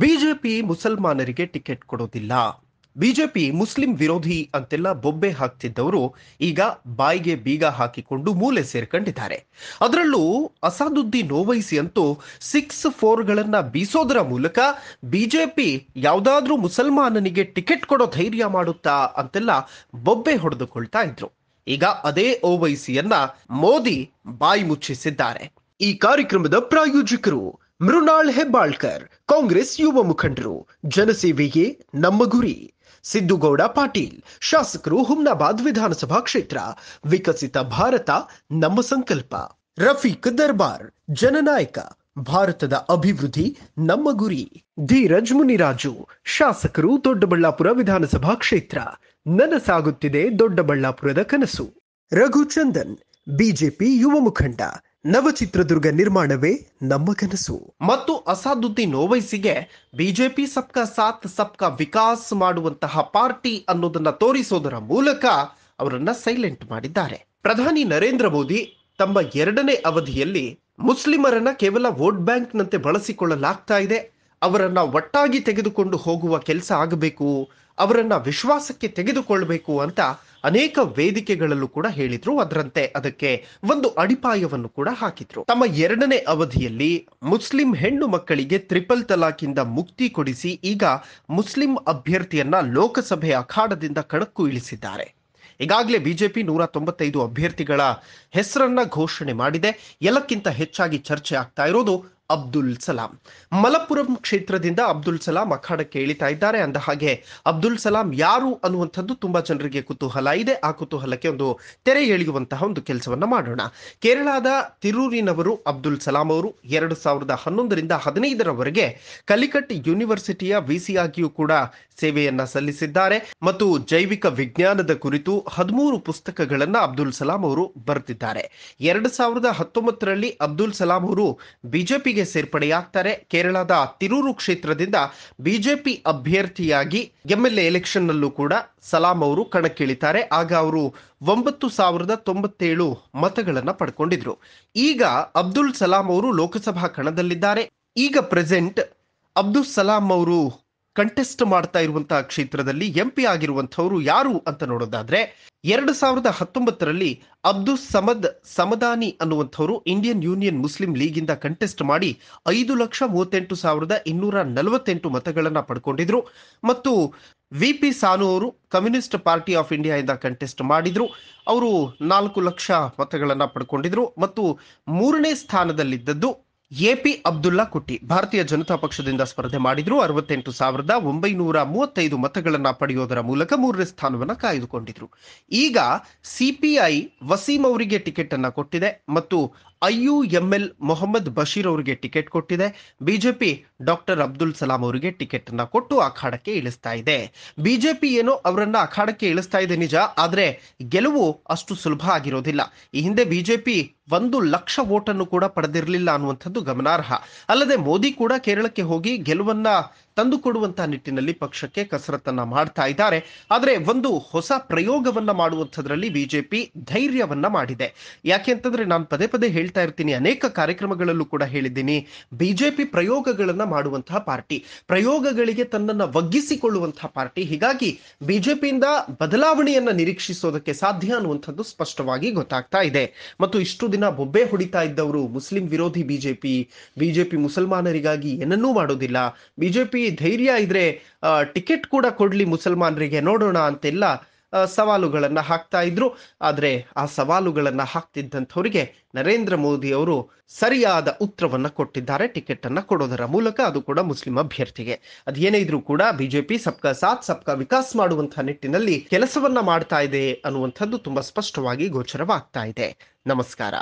BJP ಮುಸಲ್ಮಾನರಿಗೆ ticket ಕೊಡೋದಿಲ್ಲ BJP Muslim ವಿರೋಧಿ ಅಂತೆಲ್ಲ ಬೊಬ್ಬೆ ಹಾಕ್ತಿದ್ದವರು ಈಗ ಬಾಯಿಗೆ ಬೀಗ ಹಾಕಿಕೊಂಡು ಮೂಲೆ ಸೇರ್ಕೊಂಡಿದ್ದಾರೆ ಅದರಲ್ಲೂ ಅಸಾದುದ್ದೀನ್ ಓವೈಸಿ ಅಂತೂ ಸಿಕ್ಸ್ ಫೋರ್ಗಳನ್ನ ಬೀಸೋದರ ಮೂಲಕ ಬಿಜೆಪಿ ಯಾವುದಾದ್ರೂ ಮುಸಲ್ಮಾನನಿಗೆ ಟಿಕೆಟ್ ಕೊಡೋ ಧೈರ್ಯ ಮಾಡುತ್ತಾ ಅಂತೆಲ್ಲ ಬೊಬ್ಬೆ ಹೊಡೆದುಕೊಳ್ತಾ ಇದ್ರು ಈಗ ಅದೇ ಓವೈಸಿಯನ್ನ ಮೋದಿ ಬಾಯಿ ಮುಚ್ಚಿಸಿದ್ದಾರೆ ಈ ಕಾರ್ಯಕ್ರಮದ ಪ್ರಾಯೋಜಕರು ಮೃಣಾಳ್ ಹೆಬ್ಬಾಳ್ಕರ್ ಕಾಂಗ್ರೆಸ್ ಯುವ ಮುಖಂಡರು ಜನಸೇವೆಯೇ ನಮ್ಮ ಗುರಿ ಸಿದ್ದುಗೌಡ ಪಾಟೀಲ್ ಶಾಸಕರು ಹುಮ್ನಾಬಾದ್ ವಿಧಾನಸಭಾ ಕ್ಷೇತ್ರ ವಿಕಸಿತ ಭಾರತ ನಮ್ಮ ಸಂಕಲ್ಪ ರಫೀಕ್ ದರ್ಬಾರ್ ಜನನಾಯಕ ಭಾರತದ ಅಭಿವೃದ್ಧಿ ನಮ್ಮ ಗುರಿ ಧೀರಜ್ ಮುನಿರಾಜು ಶಾಸಕರು ದೊಡ್ಡಬಳ್ಳಾಪುರ ವಿಧಾನಸಭಾ ಕ್ಷೇತ್ರ ನನಸಾಗುತ್ತಿದೆ ದೊಡ್ಡಬಳ್ಳಾಪುರದ ಕನಸು ರಘುಚಂದನ್ ಬಿಜೆಪಿ ಯುವ ಮುಖಂಡ ನವಚಿತ್ರದುರ್ಗ ನಿರ್ಮಾಣವೇ ನಮ್ಮ ಕನಸು ಮತ್ತು ಅಸಾದುದ್ದೀನ್ ಓವೈಸಿಗೆ ಬಿಜೆಪಿ ಸಬ್ಕಾ ಸಾಥ್ ಸಬ್ಕಾ ವಿಕಾಸ್ ಮಾಡುವಂತಹ ಪಾರ್ಟಿ ಅನ್ನೋದನ್ನ ತೋರಿಸೋದರ ಮೂಲಕ ಅವರನ್ನ ಸೈಲೆಂಟ್ ಮಾಡಿದ್ದಾರೆ ಪ್ರಧಾನಿ ನರೇಂದ್ರ ಮೋದಿ ತಮ್ಮ ಎರಡನೇ ಅವಧಿಯಲ್ಲಿ ಮುಸ್ಲಿಮರನ್ನ ಕೇವಲ ವೋಟ್ ಬ್ಯಾಂಕ್ನಂತೆ ಬಳಸಿಕೊಳ್ಳಲಾಗ್ತಾ ಇದೆ ಅವರನ್ನ ಒಟ್ಟಾಗಿ ತೆಗೆದುಕೊಂಡು ಹೋಗುವ ಕೆಲಸ ಆಗಬೇಕು ಅವರನ್ನ ವಿಶ್ವಾಸಕ್ಕೆ ತೆಗೆದುಕೊಳ್ಬೇಕು ಅಂತ ಅನೇಕ ವೇದಿಕೆಗಳಲ್ಲೂ ಕೂಡ ಹೇಳಿದ್ರು ಅದರಂತೆ ಅದಕ್ಕೆ ಒಂದು ಅಡಿಪಾಯವನ್ನು ಕೂಡ ಹಾಕಿದ್ರು ತಮ್ಮ ಎರಡನೇ ಅವಧಿಯಲ್ಲಿ ಮುಸ್ಲಿಂ ಹೆಣ್ಣು ಮಕ್ಕಳಿಗೆ ತ್ರಿಪಲ್ ತಲಾಖಿಂದ ಮುಕ್ತಿ ಕೊಡಿಸಿ ಈಗ ಮುಸ್ಲಿಂ ಅಭ್ಯರ್ಥಿಯನ್ನ ಲೋಕಸಭೆ ಅಖಾಡದಿಂದ ಕಣಕ್ಕು ಇಳಿಸಿದ್ದಾರೆ ಈಗಾಗಲೇ ಬಿಜೆಪಿ ನೂರ ತೊಂಬತ್ತೈದು ಅಭ್ಯರ್ಥಿಗಳ ಹೆಸರನ್ನ ಘೋಷಣೆ ಮಾಡಿದೆ ಎಲ್ಲಕ್ಕಿಂತ ಹೆಚ್ಚಾಗಿ ಚರ್ಚೆ ಆಗ್ತಾ ಇರೋದು ಅಬ್ದುಲ್ ಸಲಾಂ ಮಲಪ್ಪುರಂ ಕ್ಷೇತ್ರದಿಂದ ಅಬ್ದುಲ್ ಸಲಾಂ ಅಖಾಡಕ್ಕೆ ಇಳಿತಾ ಇದ್ದಾರೆ ಅಂದ ಹಾಗೆ ಅಬ್ದುಲ್ ಸಲಾಂ ಯಾರು ಅನ್ನುವಂಥದ್ದು ತುಂಬಾ ಜನರಿಗೆ ಕುತೂಹಲ ಇದೆ ಆ ಕುತೂಹಲಕ್ಕೆ ಒಂದು ತೆರೆ ಎಳೆಯುವಂತಹ ಒಂದು ಕೆಲಸವನ್ನ ಮಾಡೋಣ ಕೇರಳದ ತಿರೂರಿನವರು ಅಬ್ದುಲ್ ಸಲಾಂ ಅವರು ಎರಡು ಸಾವಿರದ ಹನ್ನೊಂದರಿಂದ ಹದಿನೈದರವರೆಗೆ ಕಲಿಕಟ್ ಯೂನಿವರ್ಸಿಟಿಯ ವಿಸಿಯಾಗಿಯೂ ಕೂಡ ಸೇವೆಯನ್ನ ಸಲ್ಲಿಸಿದ್ದಾರೆ ಮತ್ತು ಜೈವಿಕ ವಿಜ್ಞಾನದ ಕುರಿತು ಹದಿಮೂರು ಪುಸ್ತಕಗಳನ್ನ ಅಬ್ದುಲ್ ಸಲಾಂ ಅವರು ಬರೆದಿದ್ದಾರೆ ಎರಡು ಸಾವಿರದ ಹತ್ತೊಂಬತ್ತರಲ್ಲಿ ಅಬ್ದುಲ್ ಸಲಾಂ ಅವರು ಬಿಜೆಪಿಗೆ ಸೇರ್ಪಡೆಯಾಗ್ತಾರೆ ಕೇರಳದ ತಿರೂರು ಕ್ಷೇತ್ರದಿಂದ ಬಿಜೆಪಿ ಅಭ್ಯರ್ಥಿಯಾಗಿ ಎಂಎಲ್ಎ ನಲ್ಲೂ ಕೂಡ ಸಲಾಂ ಅವರು ಕಣಕ್ಕಿಳಿತಾರೆ ಆಗ ಅವರು ಒಂಬತ್ತು ಸಾವಿರದ ತೊಂಬತ್ತೇಳು ಮತಗಳನ್ನು ಪಡ್ಕೊಂಡಿದ್ರು ಈಗ ಅಬ್ದುಲ್ ಸಲಾಂ ಅವರು ಲೋಕಸಭಾ ಕಣದಲ್ಲಿದ್ದಾರೆ ಈಗ ಪ್ರೆಸೆಂಟ್ ಅಬ್ದುಲ್ ಸಲಾಂ ಅವರು ಕಂಟೆಸ್ಟ್ ಮಾಡ್ತಾ ಇರುವಂತಹ ಕ್ಷೇತ್ರದಲ್ಲಿ ಎಂ ಪಿ ಯಾರು ಅಂತ ನೋಡೋದಾದ್ರೆ ಎರಡು ಸಾವಿರದ ಹತ್ತೊಂಬತ್ತರಲ್ಲಿ ಅಬ್ದುಲ್ ಸಮದ್ ಸಮದಾನಿ ಅನ್ನುವಂಥವರು ಇಂಡಿಯನ್ ಯೂನಿಯನ್ ಮುಸ್ಲಿಂ ಲೀಗ್ ಇಂದ ಕಂಟೆಸ್ಟ್ ಮಾಡಿ ಐದು ಲಕ್ಷ ಮೂವತ್ತೆಂಟು ಸಾವಿರದ ಇನ್ನೂರ ನಲವತ್ತೆಂಟು ಮತಗಳನ್ನ ಪಡ್ಕೊಂಡಿದ್ರು ಮತ್ತು ವಿ ಪಿ ಸಾನು ಅವರು ಕಮ್ಯುನಿಸ್ಟ್ ಪಾರ್ಟಿ ಆಫ್ ಇಂಡಿಯಾ ಇಂದ ಕಂಟೆಸ್ಟ್ ಮಾಡಿದ್ರು ಅವರು ನಾಲ್ಕು ಲಕ್ಷ ಮತಗಳನ್ನ ಪಡ್ಕೊಂಡಿದ್ರು ಮತ್ತು ಮೂರನೇ ಸ್ಥಾನದಲ್ಲಿದ್ದದ್ದು ಎಪಿ ಅಬ್ದುಲ್ಲಾ ಕುಟ್ಟಿ ಭಾರತೀಯ ಜನತಾ ಪಕ್ಷದಿಂದ ಸ್ಪರ್ಧೆ ಮಾಡಿದ್ರು ಅರವತ್ತೆಂಟು ಸಾವಿರದ ಒಂಬೈನೂರ ಮೂವತ್ತೈದು ಮತಗಳನ್ನ ಪಡೆಯೋದರ ಮೂಲಕ ಮೂರನೇ ಸ್ಥಾನವನ್ನು ಕಾಯ್ದುಕೊಂಡಿದ್ರು ಈಗ ಸಿಪಿಐ ವಸೀಂ ಅವರಿಗೆ ಟಿಕೆಟ್ ಅನ್ನ ಕೊಟ್ಟಿದೆ ಮತ್ತು I U M L Mohammed Basheer ಅವರಿಗೆ ಟಿಕೆಟ್ ಕೊಟ್ಟಿದೆ ಬಿಜೆಪಿ ಡಾಕ್ಟರ್ ಅಬ್ದುಲ್ ಸಲಾಂ ಅವರಿಗೆ ಟಿಕೆಟ್ ಅನ್ನ ಕೊಟ್ಟು ಅಖಾಡಕ್ಕೆ ಇಳಿಸ್ತಾ ಇದೆ ಬಿಜೆಪಿ ಏನೋ ಅವರನ್ನ ಅಖಾಡಕ್ಕೆ ಇಳಿಸ್ತಾ ಇದೆ ನಿಜ ಆದ್ರೆ ಗೆಲುವು ಅಷ್ಟು ಸುಲಭ ಆಗಿರೋದಿಲ್ಲ ಈ ಹಿಂದೆ ಬಿಜೆಪಿ ಒಂದು ಲಕ್ಷ ವೋಟನ್ನು ಕೂಡ ಪಡೆದಿರಲಿಲ್ಲ ಅನ್ನುವಂಥದ್ದು ಗಮನಾರ್ಹ ಅಲ್ಲದೆ ಮೋದಿ ಕೂಡ ಕೇರಳಕ್ಕೆ ಹೋಗಿ ಗೆಲುವನ್ನ ತಂದುಕೊಡುವಂತಹ ನಿಟ್ಟಿನಲ್ಲಿ ಪಕ್ಷಕ್ಕೆ ಕಸರತ್ತನ್ನ ಮಾಡ್ತಾ ಇದ್ದಾರೆ ಆದರೆ ಒಂದು ಹೊಸ ಪ್ರಯೋಗವನ್ನ ಮಾಡುವಂಥದ್ರಲ್ಲಿ ಬಿಜೆಪಿ ಧೈರ್ಯವನ್ನ ಮಾಡಿದೆ ಯಾಕೆ ಅಂತಂದ್ರೆ ನಾನು ಪದೇ ಪದೇ ಹೇಳ್ತಾ ಇರ್ತೀನಿ ಅನೇಕ ಕಾರ್ಯಕ್ರಮಗಳಲ್ಲೂ ಕೂಡ ಹೇಳಿದ್ದೀನಿ ಬಿಜೆಪಿ ಪ್ರಯೋಗಗಳನ್ನ ಮಾಡುವಂತಹ ಪಾರ್ಟಿ ಪ್ರಯೋಗಗಳಿಗೆ ತನ್ನನ್ನು ಒಗ್ಗಿಸಿಕೊಳ್ಳುವಂತಹ ಪಾರ್ಟಿ ಹೀಗಾಗಿ ಬಿಜೆಪಿಯಿಂದ ಬದಲಾವಣೆಯನ್ನ ನಿರೀಕ್ಷಿಸೋದಕ್ಕೆ ಸಾಧ್ಯ ಅನ್ನುವಂಥದ್ದು ಸ್ಪಷ್ಟವಾಗಿ ಗೊತ್ತಾಗ್ತಾ ಇದೆ ಮತ್ತು ಇಷ್ಟು ದಿನ ಬೊಬ್ಬೆ ಹೊಡಿತಾ ಇದ್ದವರು ಮುಸ್ಲಿಂ ವಿರೋಧಿ ಬಿಜೆಪಿ ಬಿಜೆಪಿ ಮುಸಲ್ಮಾನರಿಗಾಗಿ ಏನನ್ನೂ ಮಾಡೋದಿಲ್ಲ ಬಿಜೆಪಿ ಧೈರ್ಯ ಇದ್ರೆ ಟಿಕೆಟ್ ಕೂಡ ಕೊಡ್ಲಿ ಮುಸಲ್ಮಾನರಿಗೆ ನೋಡೋಣ ಅಂತೆಲ್ಲ ಸವಾಲುಗಳನ್ನ ಹಾಕ್ತಾ ಇದ್ರು ಆದ್ರೆ ಆ ಸವಾಲುಗಳನ್ನ ಹಾಕ್ತಿದ್ದಂಥವ್ರಿಗೆ ನರೇಂದ್ರ ಮೋದಿ ಅವರು ಸರಿಯಾದ ಉತ್ತರವನ್ನ ಕೊಟ್ಟಿದ್ದಾರೆ ಟಿಕೆಟ್ ಅನ್ನ ಕೊಡೋದರ ಮೂಲಕ ಅದು ಕೂಡ ಮುಸ್ಲಿಂ ಅಭ್ಯರ್ಥಿಗೆ ಅದೇನೇ ಇದ್ರು ಕೂಡ ಬಿಜೆಪಿ ಸಬ್ಕ ಸಾಥ್ ಸಬ್ಕಾ ವಿಕಾಸ್ ಮಾಡುವಂತಹ ನಿಟ್ಟಿನಲ್ಲಿ ಕೆಲಸವನ್ನ ಮಾಡ್ತಾ ಇದೆ ಅನ್ನುವಂಥದ್ದು ತುಂಬಾ ಸ್ಪಷ್ಟವಾಗಿ ಗೋಚರವಾಗ್ತಾ ಇದೆ ನಮಸ್ಕಾರ